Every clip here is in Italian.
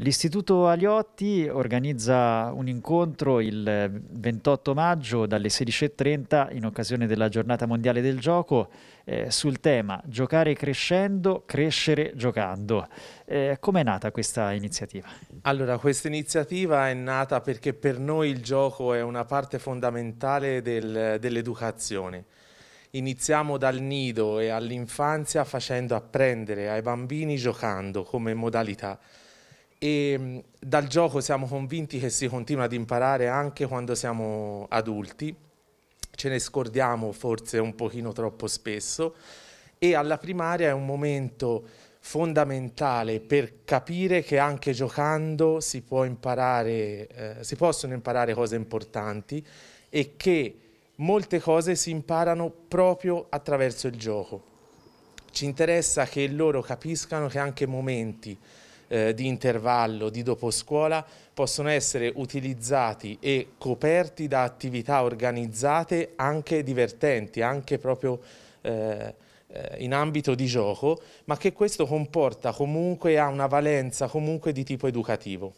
L'Istituto Aliotti organizza un incontro il 28 maggio dalle 16.30 in occasione della giornata mondiale del gioco eh, sul tema Giocare crescendo, crescere giocando. Eh, Come è nata questa iniziativa? Allora, questa iniziativa è nata perché per noi il gioco è una parte fondamentale del, dell'educazione. Iniziamo dal nido e all'infanzia facendo apprendere ai bambini giocando come modalità e mm, dal gioco siamo convinti che si continua ad imparare anche quando siamo adulti, ce ne scordiamo forse un pochino troppo spesso e alla primaria è un momento fondamentale per capire che anche giocando si, imparare, eh, si possono imparare cose importanti e che molte cose si imparano proprio attraverso il gioco. Ci interessa che loro capiscano che anche momenti eh, di intervallo, di doposcuola, possono essere utilizzati e coperti da attività organizzate anche divertenti, anche proprio eh, eh in ambito di gioco, ma che questo comporta comunque, ha una valenza comunque di tipo educativo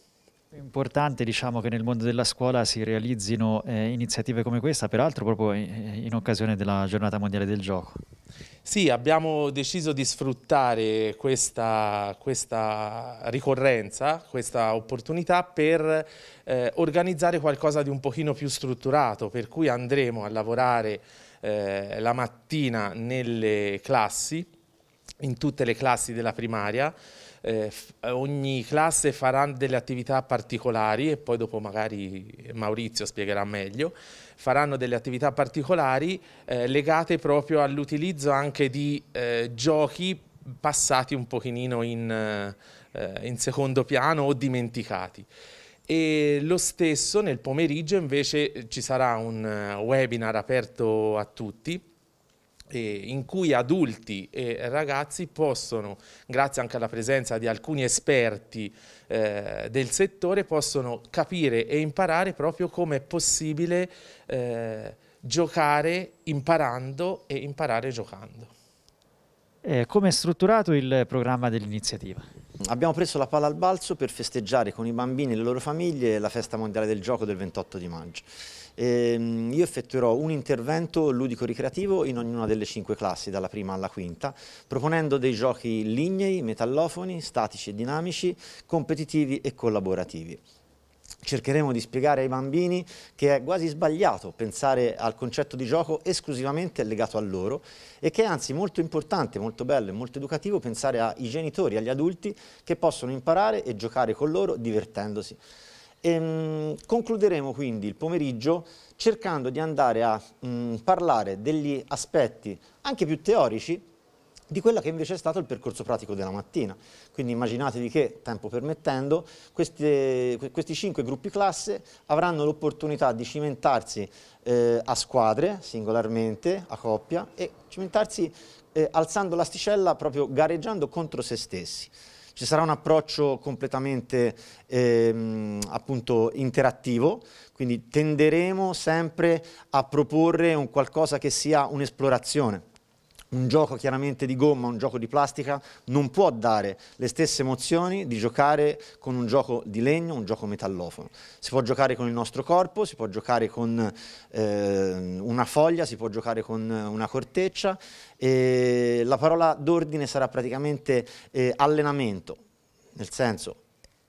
importante diciamo, che nel mondo della scuola si realizzino eh, iniziative come questa, peraltro proprio in, eh, in occasione della giornata mondiale del gioco. Sì, abbiamo deciso di sfruttare questa, questa ricorrenza, questa opportunità per eh, organizzare qualcosa di un pochino più strutturato, per cui andremo a lavorare eh, la mattina nelle classi, in tutte le classi della primaria, eh, ogni classe farà delle attività particolari e poi dopo magari Maurizio spiegherà meglio, faranno delle attività particolari eh, legate proprio all'utilizzo anche di eh, giochi passati un pochino in, eh, in secondo piano o dimenticati. E lo stesso nel pomeriggio invece ci sarà un eh, webinar aperto a tutti in cui adulti e ragazzi possono, grazie anche alla presenza di alcuni esperti eh, del settore, possono capire e imparare proprio come è possibile eh, giocare imparando e imparare giocando. Eh, come è strutturato il programma dell'iniziativa? Abbiamo preso la palla al balzo per festeggiare con i bambini e le loro famiglie la festa mondiale del gioco del 28 di maggio. E ehm, io effettuerò un intervento ludico-ricreativo in ognuna delle cinque classi, dalla prima alla quinta, proponendo dei giochi lignei, metallofoni, statici e dinamici, competitivi e collaborativi cercheremo di spiegare ai bambini che è quasi sbagliato pensare al concetto di gioco esclusivamente legato a loro e che è anzi molto importante, molto bello e molto educativo pensare ai genitori, agli adulti che possono imparare e giocare con loro divertendosi. E, ehm, mh, concluderemo quindi il pomeriggio cercando di andare a mh, mm, parlare degli aspetti anche più teorici di quello che invece è stato il percorso pratico della mattina. Quindi immaginatevi che, tempo permettendo, queste, questi cinque gruppi classe avranno l'opportunità di cimentarsi eh, a squadre, singolarmente, a coppia, e cimentarsi eh, alzando l'asticella, proprio gareggiando contro se stessi. Ci sarà un approccio completamente ehm, appunto, interattivo, quindi tenderemo sempre a proporre un qualcosa che sia un'esplorazione un gioco chiaramente di gomma, un gioco di plastica, non può dare le stesse emozioni di giocare con un gioco di legno, un gioco metallofono. Si può giocare con il nostro corpo, si può giocare con eh, una foglia, si può giocare con una corteccia. E la parola d'ordine sarà praticamente eh, allenamento, nel senso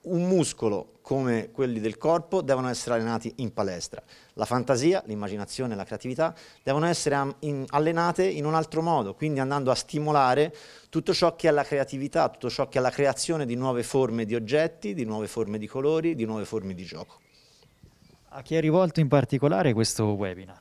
un muscolo come quelli del corpo devono essere allenati in palestra. La fantasia, l'immaginazione, la creatività devono essere allenate in un altro modo, quindi andando a stimolare tutto ciò che è la creatività, tutto ciò che è la creazione di nuove forme di oggetti, di nuove forme di colori, di nuove forme di gioco. A chi è rivolto in particolare questo webinar?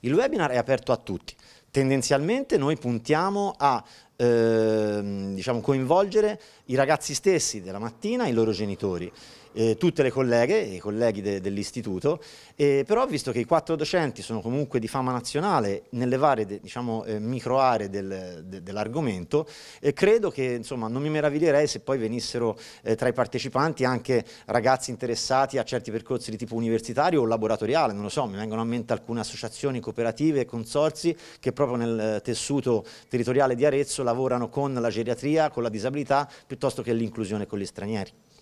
Il webinar è aperto a tutti. Tendenzialmente noi puntiamo a ehm, diciamo, coinvolgere i ragazzi stessi della mattina i loro genitori eh, tutte le colleghe e i colleghi de, dell'istituto, eh, però visto che i quattro docenti sono comunque di fama nazionale nelle varie diciamo, eh, micro aree del, de, dell'argomento, credo che insomma, non mi meraviglierei se poi venissero eh, tra i partecipanti anche ragazzi interessati a certi percorsi di tipo universitario o laboratoriale, non lo so, mi vengono a mente alcune associazioni cooperative e consorzi che proprio nel eh, tessuto territoriale di Arezzo lavorano con la geriatria, con la disabilità, piuttosto che l'inclusione con gli stranieri.